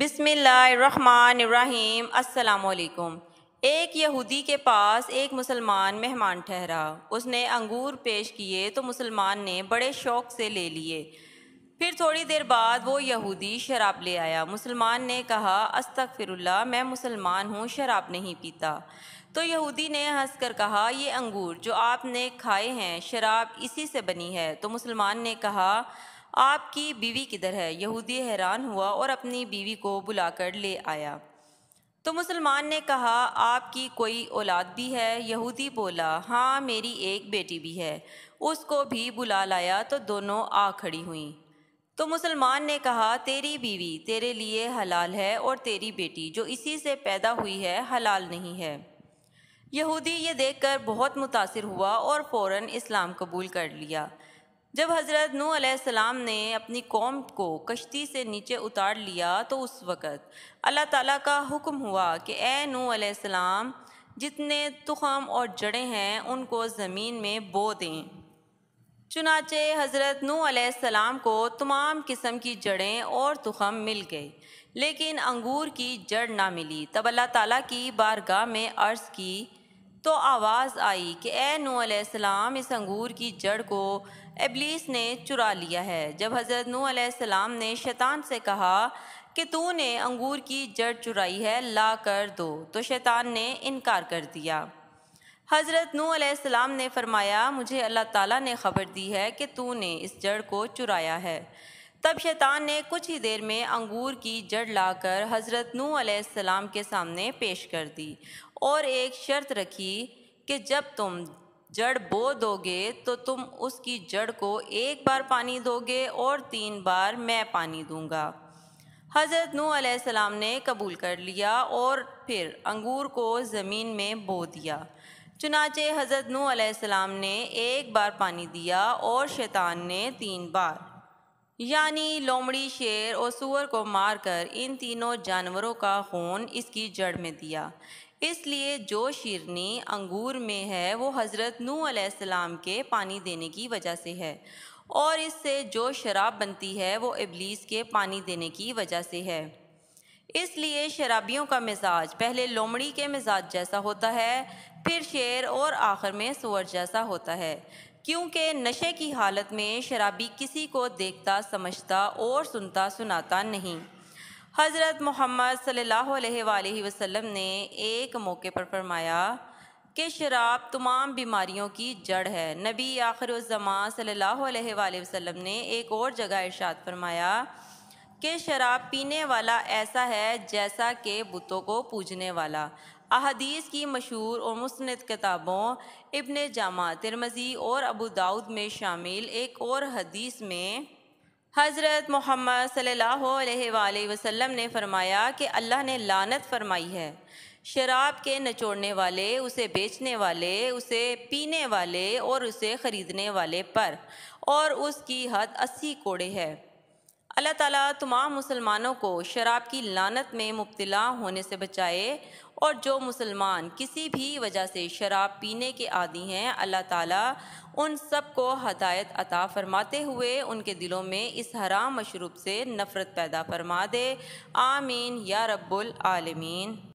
बिसमीम असलकुम एक यहूदी के पास एक मुसलमान मेहमान ठहरा उसने अंगूर पेश किए तो मुसलमान ने बड़े शौक़ से ले लिए फिर थोड़ी देर बाद वो यहूदी शराब ले आया मुसलमान ने कहा अस्तक मैं मुसलमान हूँ शराब नहीं पीता तो यहूदी ने हंस कर कहा ये अंगूर जो आपने खाए हैं शराब इसी से बनी है तो मुसलमान ने कहा आपकी बीवी किधर है यहूदी हैरान हुआ और अपनी बीवी को बुलाकर ले आया तो मुसलमान ने कहा आपकी कोई औलाद भी है यहूदी बोला हाँ मेरी एक बेटी भी है उसको भी बुला लाया तो दोनों आ खड़ी हुई तो मुसलमान ने कहा तेरी बीवी तेरे लिए हलाल है और तेरी बेटी जो इसी से पैदा हुई है हलाल नहीं है यहूदी ये देखकर बहुत मुतासर हुआ और फ़ौर इस्लाम कबूल कर लिया जब हज़रत नू सलाम ने अपनी कौम को कश्ती से नीचे उतार लिया तो उस वक़्त अल्लाह ताला का हुक्म हुआ कि ए नू सलाम जितने तुखम और जड़ें हैं उनको ज़मीन में बो दें चुनाचे हज़रत नू सलाम को तमाम किस्म की जड़ें और तुखम मिल गए लेकिन अंगूर की जड़ ना मिली तब अल्लाह ताला की बारगाह में अर्ज़ की तो आवाज़ आई कि ए नू सलाम इस अंगूर की जड़ को इबलीस ने चुरा लिया है जब हज़रत नूसम ने शैतान से कहा कि तूने अंगूर की जड़ चुराई है ला कर दो तो शैतान ने इनकार कर दिया हज़रत नूसम ने फरमाया मुझे अल्लाह ताला ने ख़बर दी है कि तूने इस जड़ को चुराया है तब शैतान ने कुछ ही देर में अंगूर की जड़ ला कर हज़रत आम के सामने पेश कर दी और एक शर्त रखी कि जब तुम जड़ बो दोगे तो तुम उसकी जड़ को एक बार पानी दोगे और तीन बार मैं पानी दूंगा हज़रत नू सलाम ने कबूल कर लिया और फिर अंगूर को ज़मीन में बो दिया चुनाचे हज़रत नू सलाम ने एक बार पानी दिया और शैतान ने तीन बार यानी लोमड़ी शेर और सूअर को मारकर इन तीनों जानवरों का खून इसकी जड़ में दिया इसलिए जो शीरनी अंगूर में है वो हज़रत नू अलैहिस्सलाम के पानी देने की वजह से है और इससे जो शराब बनती है वो इबलीस के पानी देने की वजह से है इसलिए शराबियों का मिजाज पहले लोमड़ी के मिजाज जैसा होता है फिर शेर और आखिर में सुअर जैसा होता है क्योंकि नशे की हालत में शराबी किसी को देखता समझता और सुनता सुनाता नहीं हज़रत मोहम्मद सल्ला अलैहि वसल्लम ने एक मौके पर फरमाया कि शराब तमाम बीमारियों की जड़ है नबी आखिर सल्लल्लाहु अलैहि वसल्लम ने एक और जगह इर्शाद फरमाया कि शराब पीने वाला ऐसा है जैसा कि बुतों को पूजने वाला अहदीस की मशहूर और मुस्त किताबों इबन जामा तिरमजी और अबू दाऊद में शामिल एक और हदीस में हज़रत मोहम्मद सल्लल्लाहु वसम ने फरमाया कि अल्लाह ने लानत फरमाई है शराब के नचोड़ने वाले उसे बेचने वाले उसे पीने वाले और उसे ख़रीदने वाले पर और उसकी हद अस्सी कोड़े है अल्लाह ताला तमाम मुसलमानों को शराब की लानत में मुबतला होने से बचाए और जो मुसलमान किसी भी वजह से शराब पीने के आदि हैं अल्लाह ताला उन सब को हदायत अता फरमाते हुए उनके दिलों में इस हराम मशरूब से नफ़रत पैदा फरमा दे आमीन या रब्बुल आलमीन